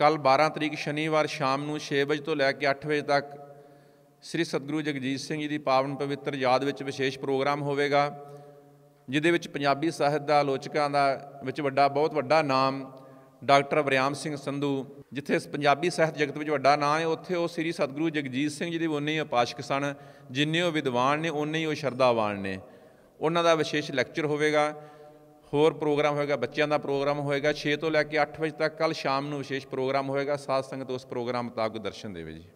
ਕੱਲ 12 ਤਰੀਕ ਸ਼ਨੀਵਾਰ ਸ਼ਾਮ ਨੂੰ 6 ਵਜੇ ਤੋਂ ਲੈ ਕੇ 8 ਵਜੇ ਤੱਕ ਸ੍ਰੀ ਸਤਗੁਰੂ ਜਗਜੀਤ ਸਿੰਘ ਜੀ ਦੀ ਪਾਵਨ ਪਵਿੱਤਰ ਯਾਦ ਵਿੱਚ ਵਿਸ਼ੇਸ਼ ਪ੍ਰੋਗਰਾਮ ਹੋਵੇਗਾ ਜਿਦੇ ਵਿੱਚ ਪੰਜਾਬੀ ਸਾਹਿਤ ਦਾ ਆਲੋਚਕਾਂ ਦਾ ਵਿੱਚ ਵੱਡਾ ਬਹੁਤ ਵੱਡਾ ਨਾਮ ਡਾਕਟਰ ਬਰਿਆਮ ਸਿੰਘ ਸੰਧੂ ਜਿੱਥੇ ਪੰਜਾਬੀ ਸਾਹਿਤ ਜਗਤ ਵਿੱਚ ਵੱਡਾ ਨਾਮ ਹੈ ਉੱਥੇ ਉਹ ਸ੍ਰੀ ਸਤਗੁਰੂ ਜਗਜੀਤ ਸਿੰਘ ਜੀ ਦੇ ਉਹਨੇ ਹੀ ਉਪਾਸ਼ਕ ਸਨ ਜਿੰਨੇ ਉਹ ਵਿਦਵਾਨ ਨੇ ਉਹਨੇ ਹੀ ਉਹ ਸ਼ਰਦਾਵਾਨ ਨੇ ਉਹਨਾਂ ਦਾ ਵਿਸ਼ੇਸ਼ ਲੈਕਚਰ ਹੋਵੇਗਾ ਹੋਰ ਪ੍ਰੋਗਰਾਮ ਹੋਏਗਾ ਬੱਚਿਆਂ ਦਾ ਪ੍ਰੋਗਰਾਮ ਹੋਏਗਾ 6 ਤੋਂ ਲੈ ਕੇ 8 ਵਜੇ ਤੱਕ ਕੱਲ ਸ਼ਾਮ ਨੂੰ ਵਿਸ਼ੇਸ਼ ਪ੍ਰੋਗਰਾਮ ਹੋਏਗਾ ਸਾਧ ਸੰਗਤ ਉਸ ਪ੍ਰੋਗਰਾਮ ਮੁਤਾਬਕ ਦਰਸ਼ਨ ਦੇਵੇ ਜੀ